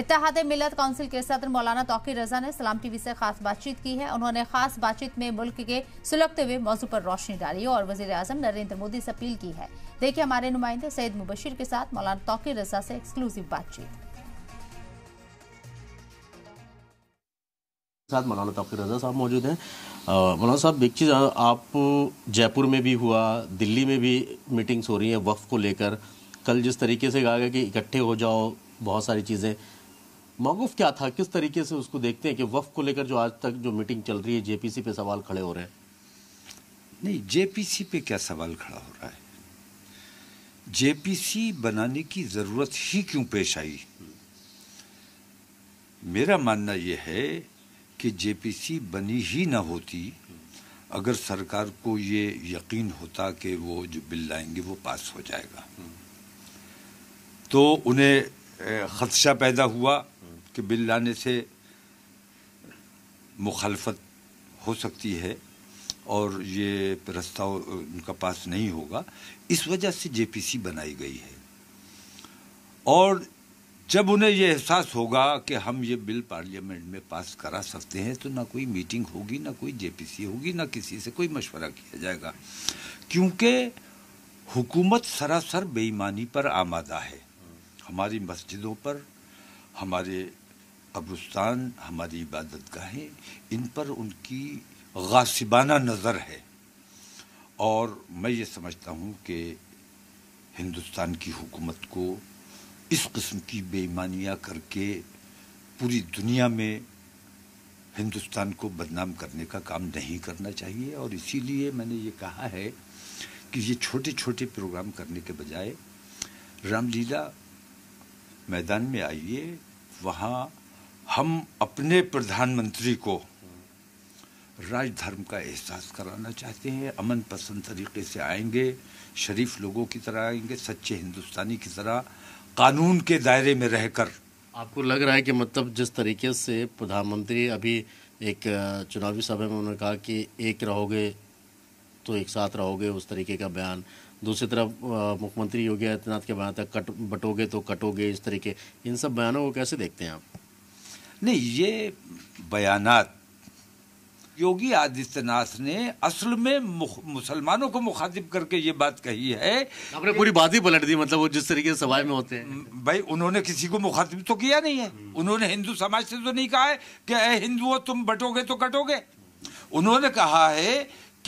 इतिहाद मिलत काउंसिल के सदर मौलाना तोकी रजा ने सलाम टीवी से खास बातचीत की है उन्होंने खास बातचीत में मुल्क के सुलगते हुए मौजू पर रोशनी डाली और वजीर आजम नरेंद्र मोदी से अपील की है देखिए हमारे नुमाइंदे सैयद मुबशीर के साथ मौलाना तोकी रजा से एक्सक्लूसिव बातचीत साथ मौलाना तौकीर रजा साहब मौजूद हैं मौलाना साहब एक चीज़ आप जयपुर में भी हुआ दिल्ली में भी मीटिंग्स हो रही हैं वक्फ को लेकर कल जिस तरीके से कहा गया कि इकट्ठे हो जाओ बहुत सारी चीज़ें मौकफ क्या था किस तरीके से उसको देखते हैं कि वफ को लेकर जो आज तक जो मीटिंग चल रही है जेपीसी पे सवाल खड़े हो रहे हैं नहीं जेपीसी पे क्या सवाल खड़ा हो रहा है जेपीसी बनाने की ज़रूरत ही क्यों पेश आई मेरा मानना यह है कि जेपीसी बनी ही ना होती अगर सरकार को ये यकीन होता कि वो जो बिल लाएंगे वो पास हो जाएगा तो उन्हें खदशा पैदा हुआ कि बिल लाने से मुखालफत हो सकती है और ये रास्ता उनका पास नहीं होगा इस वजह से जेपीसी बनाई गई है और जब उन्हें यह एहसास होगा कि हम ये बिल पार्लियामेंट में पास करा सकते हैं तो ना कोई मीटिंग होगी ना कोई जेपीसी होगी ना किसी से कोई मशवरा किया जाएगा क्योंकि हुकूमत सरासर बेईमानी पर आमादा है हमारी मस्जिदों पर हमारे अबुस्तान हमारी इबादत गाहें इन पर उनकी गासिबाना नज़र है और मैं ये समझता हूँ कि हिंदुस्तान की हुकूमत को इस किस्म की बेईमानियाँ करके पूरी दुनिया में हिंदुस्तान को बदनाम करने का काम नहीं करना चाहिए और इसीलिए मैंने ये कहा है कि ये छोटे छोटे प्रोग्राम करने के बजाय रामलीला मैदान में आइए वहाँ हम अपने प्रधानमंत्री को राज धर्म का एहसास कराना चाहते हैं अमन पसंद तरीके से आएंगे शरीफ लोगों की तरह आएंगे सच्चे हिंदुस्तानी की तरह कानून के दायरे में रहकर आपको लग रहा है कि मतलब जिस तरीके से प्रधानमंत्री अभी एक चुनावी सभा में उन्होंने कहा कि एक रहोगे तो एक साथ रहोगे उस तरीके का बयान दूसरी तरफ मुख्यमंत्री योगी आदित्यनाथ के बयान था कट बटोगे तो कटोगे इस तरीके इन सब बयानों को कैसे देखते हैं आप नहीं ये बयानात योगी आदित्यनाथ ने असल में मुसलमानों को मुखातिब करके ये बात कही है आपने पूरी बात ही पलट दी मतलब वो जिस तरीके से समाज में होते हैं भाई उन्होंने किसी को मुखातिब तो किया नहीं है हम्म। उन्होंने हिंदू समाज से तो नहीं कहा है कि अः हिंदुओं तुम बटोगे तो कटोगे उन्होंने कहा है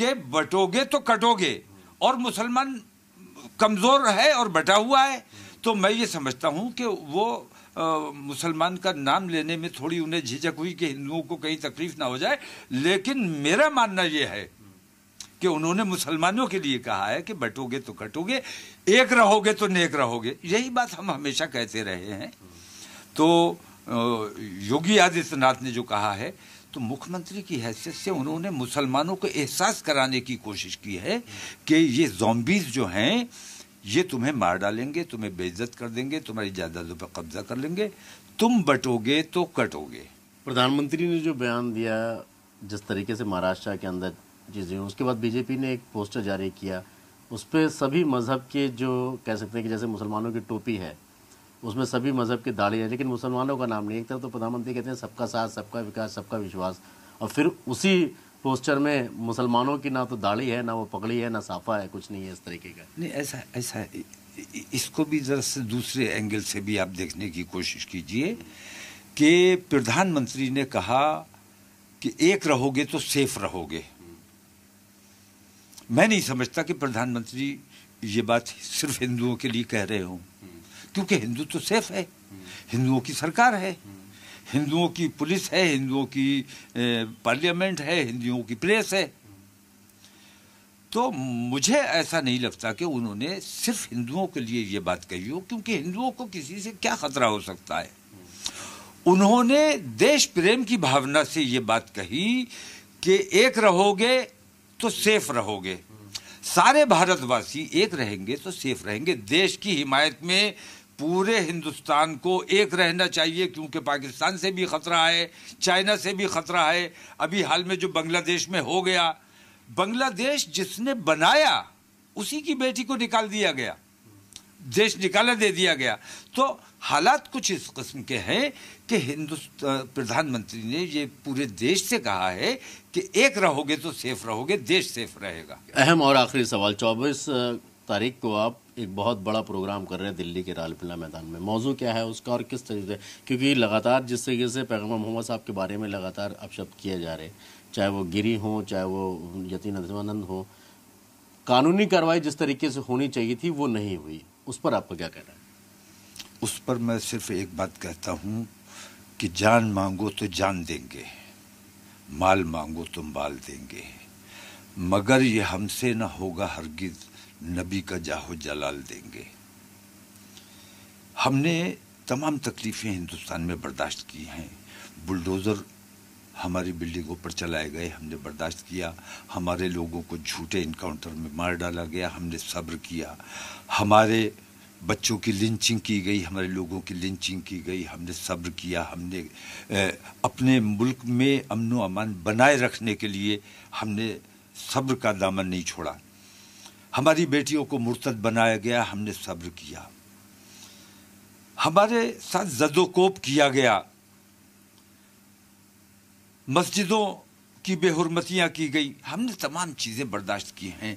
कि बटोगे तो कटोगे और मुसलमान कमजोर है और बटा हुआ है तो मैं ये समझता हूँ कि वो मुसलमान का नाम लेने में थोड़ी उन्हें झिझक हुई कि हिंदुओं को कहीं तकलीफ ना हो जाए लेकिन मेरा मानना यह है कि उन्होंने मुसलमानों के लिए कहा है कि बटोगे तो कटोगे एक रहोगे तो नेक रहोगे यही बात हम हमेशा कहते रहे हैं तो योगी आदित्यनाथ ने जो कहा है तो मुख्यमंत्री की हैसियत से उन्होंने मुसलमानों को एहसास कराने की कोशिश की है कि ये जोम्बीज जो हैं ये तुम्हें मार डालेंगे तुम्हें बेइज्जत कर देंगे तुम्हारी जायदादों पर कब्जा कर लेंगे तुम बटोगे तो कटोगे प्रधानमंत्री ने जो बयान दिया जिस तरीके से महाराष्ट्र के अंदर चीज़ें हुई उसके बाद बीजेपी ने एक पोस्टर जारी किया उस पर सभी मज़हब के जो कह सकते हैं कि जैसे मुसलमानों की टोपी है उसमें सभी मज़हब के दाढ़ी है लेकिन मुसलमानों का नाम नहीं एक तरफ तो प्रधानमंत्री कहते हैं सबका साथ सबका विकास सबका विश्वास और फिर उसी पोस्टर में मुसलमानों की ना तो दाढ़ी है ना वो पगड़ी है ना साफा है कुछ नहीं है इस तरीके का नहीं ऐसा ऐसा है इसको भी ज़रा से दूसरे एंगल से भी आप देखने की कोशिश कीजिए कि प्रधानमंत्री ने कहा कि एक रहोगे तो सेफ रहोगे मैं नहीं समझता कि प्रधानमंत्री ये बात सिर्फ हिंदुओं के लिए कह रहे हो क्योंकि हिंदू तो सेफ है हिंदुओं की सरकार है हिंदुओं की पुलिस है हिंदुओं की पार्लियामेंट है हिंदुओं की प्रेस है तो मुझे ऐसा नहीं लगता कि उन्होंने सिर्फ हिंदुओं के लिए ये बात कही हो क्योंकि हिंदुओं को किसी से क्या खतरा हो सकता है उन्होंने देश प्रेम की भावना से ये बात कही कि एक रहोगे तो सेफ रहोगे सारे भारतवासी एक रहेंगे तो सेफ रहेंगे देश की हिमायत में पूरे हिंदुस्तान को एक रहना चाहिए क्योंकि पाकिस्तान से भी ख़तरा है चाइना से भी ख़तरा है अभी हाल में जो बांग्लादेश में हो गया बांग्लादेश जिसने बनाया उसी की बेटी को निकाल दिया गया देश निकाला दे दिया गया तो हालात कुछ इस किस्म के हैं कि हिंदुस्तान प्रधानमंत्री ने ये पूरे देश से कहा है कि एक रहोगे तो सेफ रहोगे देश सेफ रहेगा अहम और आखिरी सवाल चौबीस तारीख को आप एक बहुत बड़ा प्रोग्राम कर रहे हैं दिल्ली के लालपिला मैदान में मौजू क्या है उसका और किस तरीके से क्योंकि लगातार जिस तरीके से पैगम्बर मोहम्मद साहब के बारे में लगातार अपशब्द किए जा रहे हैं चाहे वो गिरी हों चाहे वो यतीन अजमानंद हों कानूनी कार्रवाई जिस तरीके से होनी चाहिए थी वो नहीं हुई उस पर आपका क्या कहना है उस पर मैं सिर्फ एक बात कहता हूँ कि जान मांगो तो जान देंगे माल मांगो तो माल देंगे मगर ये हमसे ना होगा हरगिज़ नबी का जाहो जलाल देंगे हमने तमाम तकलीफ़ें हिंदुस्तान में बर्दाश्त की हैं बुलडोज़र हमारी बिल्डिंगों पर चलाए गए हमने बर्दाश्त किया हमारे लोगों को झूठे इनकाउंटर में मार डाला गया हमने सब्र किया हमारे बच्चों की लिंचिंग की गई हमारे लोगों की लिंचिंग की गई हमने सब्र किया हमने अपने मुल्क में अमन अमान बनाए रखने के लिए हमने सब्र का दामन नहीं छोड़ा हमारी बेटियों को मुर्तद बनाया गया हमने सब्र किया हमारे साथ जदोकोप किया गया मस्जिदों की बेहरमतियाँ की गई हमने तमाम चीज़ें बर्दाश्त की हैं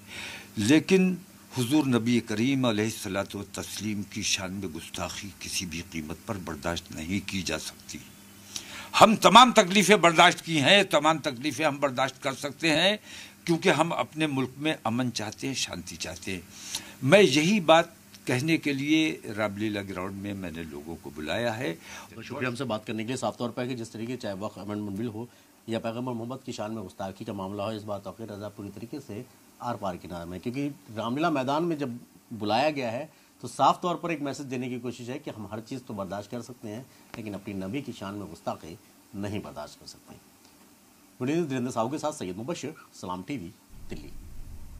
लेकिन हुजूर नबी करीम सलात तस्लीम की शान में गुस्ताखी किसी भी कीमत पर बर्दाश्त नहीं की जा सकती हम तमाम तकलीफ़ें बर्दाश्त की हैं तमाम तकलीफ़ें हम बर्दाश्त कर सकते हैं क्योंकि हम अपने मुल्क में अमन चाहते हैं शांति चाहते हैं मैं यही बात कहने के लिए रामलीला ग्राउंड में मैंने लोगों को बुलाया है तो शुक्रिया हमसे बात करने के लिए साफ तौर पर कि जिस तरीके चाहे वक्त अमन बिल हो या पैगम्बर मोहम्मद की शान में गुस्ताखी का मामला हो इस बात तो रजा पूरी तरीके से आर पार किनारे में क्योंकि रामलीला मैदान में जब बुलाया गया है तो साफ तौर पर एक मैसेज देने की कोशिश है कि हम हर चीज़ तो बर्दाश्त कर सकते हैं लेकिन अपनी नबी की शान में गुस्ताखी नहीं बर्दाश्त कर सकते हैं वीडियो धीरेन्द्र साहू के साथ सैयद मुबशर सलाम टीवी दिल्ली